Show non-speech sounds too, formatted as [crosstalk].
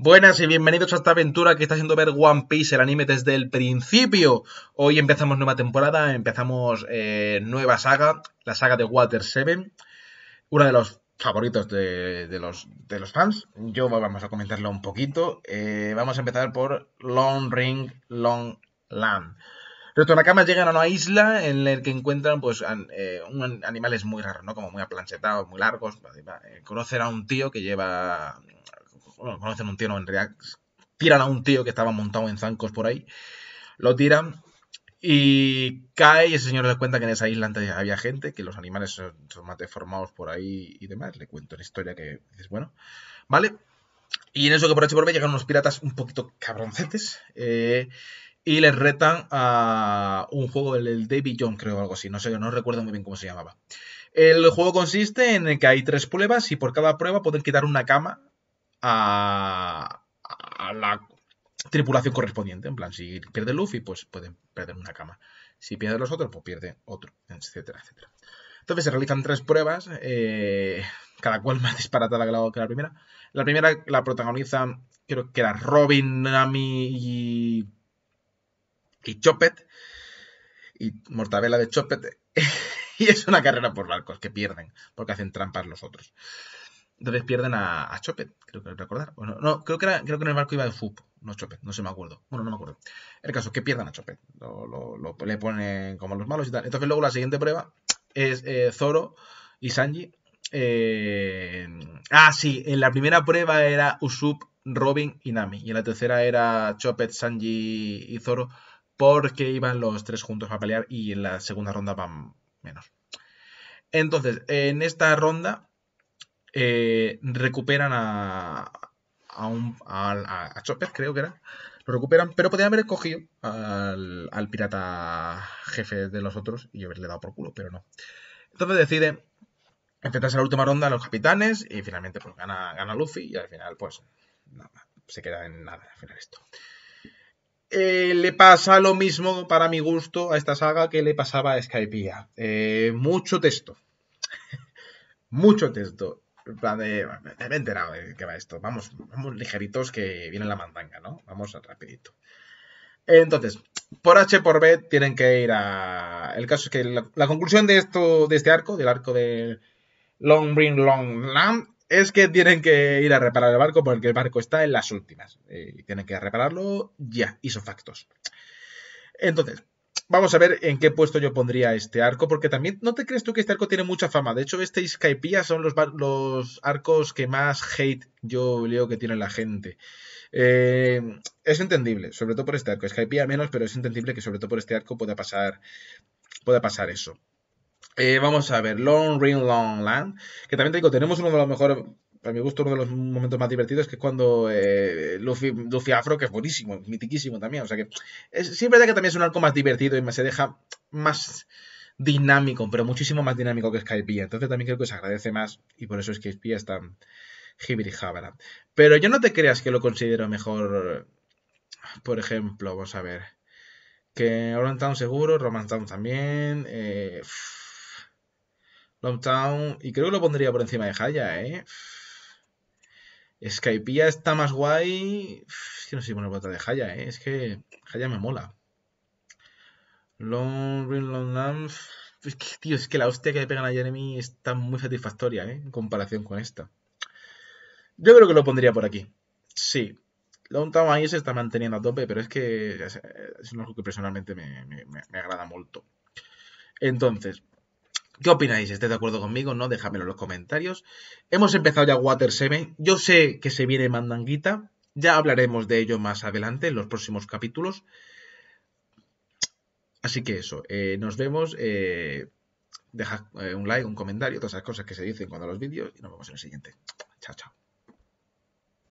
Buenas y bienvenidos a esta aventura que está haciendo ver One Piece, el anime desde el principio. Hoy empezamos nueva temporada, empezamos eh, nueva saga, la saga de Water 7, Uno de los favoritos de, los, fans. Yo vamos a comentarlo un poquito. Eh, vamos a empezar por Long Ring, Long Land. Los cama llegan a una isla en la que encuentran pues eh, animales muy raros, ¿no? Como muy aplanchetados, muy largos. Conocer a un tío que lleva bueno, conocen un tío, en realidad tiran a un tío que estaba montado en zancos por ahí, lo tiran y cae y ese señor le cuenta que en esa isla antes había gente, que los animales son, más deformados por ahí y demás. Le cuento una historia que es bueno, ¿vale? Y en eso que por hecho por B llegan unos piratas un poquito cabroncetes eh, y les retan a un juego, el, David John creo o algo así, no sé, no recuerdo muy bien cómo se llamaba. El juego consiste en que hay tres pruebas y por cada prueba pueden quitar una cama a, la tripulación correspondiente. En plan, si pierde Luffy, pues pueden perder una cama. Si pierde los otros, pues pierde otro, etcétera, etcétera. Entonces se realizan tres pruebas, eh, cada cual [laughs] más disparatada que la, que la primera. La primera la protagonizan, creo que era Robin, Nami y, y Chopet. Y Mortavela de Chopet. [laughs] y es una carrera por barcos que pierden porque hacen trampas los otros. Entonces pierden a, Chopet, creo que recordar. Bueno, no, creo que creo que en el marco iba de Fup, no Chopet, no se me acuerdo. Bueno, no me acuerdo. El caso que pierdan a Chopet. Lo, le ponen como los malos y tal. Entonces luego la siguiente prueba es eh, Zoro y Sanji. Eh, ah, sí, en la primera prueba era Usup, Robin y Nami. Y en la tercera era Chopet, Sanji y Zoro. Porque iban los tres juntos a pelear y en la segunda ronda van menos. Entonces, en esta ronda eh, recuperan a, Chopper, creo que era. Lo recuperan, pero podían haber escogido al, pirata jefe de los otros y haberle dado por culo, pero no. Entonces decide enfrentarse a la última ronda a los capitanes y finalmente pues gana, gana Luffy y al final pues se queda en nada al final esto. Eh, le pasa lo mismo para mi gusto a esta saga que le pasaba a Skypiea. Eh, mucho texto. [laughs] mucho texto de, me he enterado de qué va esto. Vamos, vamos ligeritos que viene la mandanga, ¿no? Vamos rapidito. Entonces, por H por B tienen que ir a... El caso es que la, conclusión de, esto, de este arco, del arco de Long Bring Long Land, es que tienen que ir a reparar el barco porque el barco está en las últimas. Eh, y tienen que repararlo ya, hizo factos. Entonces, Vamos a ver en qué puesto yo pondría este arco, porque también no te crees tú que este arco tiene mucha fama. De hecho, este y Skypiea son los, arcos que más hate yo leo que tiene la gente. Eh, es entendible, sobre todo por este arco. Skypiea menos, pero es entendible que sobre todo por este arco pueda pasar, pueda pasar eso. Eh, vamos a ver, Long Ring Long Land, que también te digo, tenemos uno de los mejores para mi gusto, uno de los momentos más divertidos que es cuando eh, Luffy, Afro, que es buenísimo, mitiquísimo también. O sea que es, sí es verdad que también es un arco más divertido y se deja más dinámico, pero muchísimo más dinámico que Skype. Entonces también creo que se agradece más y por eso es que es tan jibrijábara. Pero yo no te creas que lo considero mejor, por ejemplo, vamos a ver, que Orange Town seguro, Romance también, eh, Town, y creo que lo pondría por encima de Haya, ¿eh? ya está más guay. Es que no sé si poner otra de Haya, ¿eh? Es que Haya me mola. Long Ring Long Lamp. Es que, tío, es que la hostia que le pegan a Jeremy está muy satisfactoria, ¿eh? En comparación con esta. Yo creo que lo pondría por aquí. Sí. Town ahí se está manteniendo a tope, pero es que es un que personalmente me agrada mucho. Entonces, ¿Qué opináis? ¿Estáis de acuerdo conmigo? ¿No? Déjamelo en los comentarios. Hemos empezado ya Water 7. Yo sé que se viene mandanguita. Ya hablaremos de ello más adelante en los próximos capítulos. Así que eso, eh, nos vemos. Deja eh, dejad eh, un like, un comentario, todas esas cosas que se dicen cuando los vídeos y nos vemos en el siguiente. Chao, chao.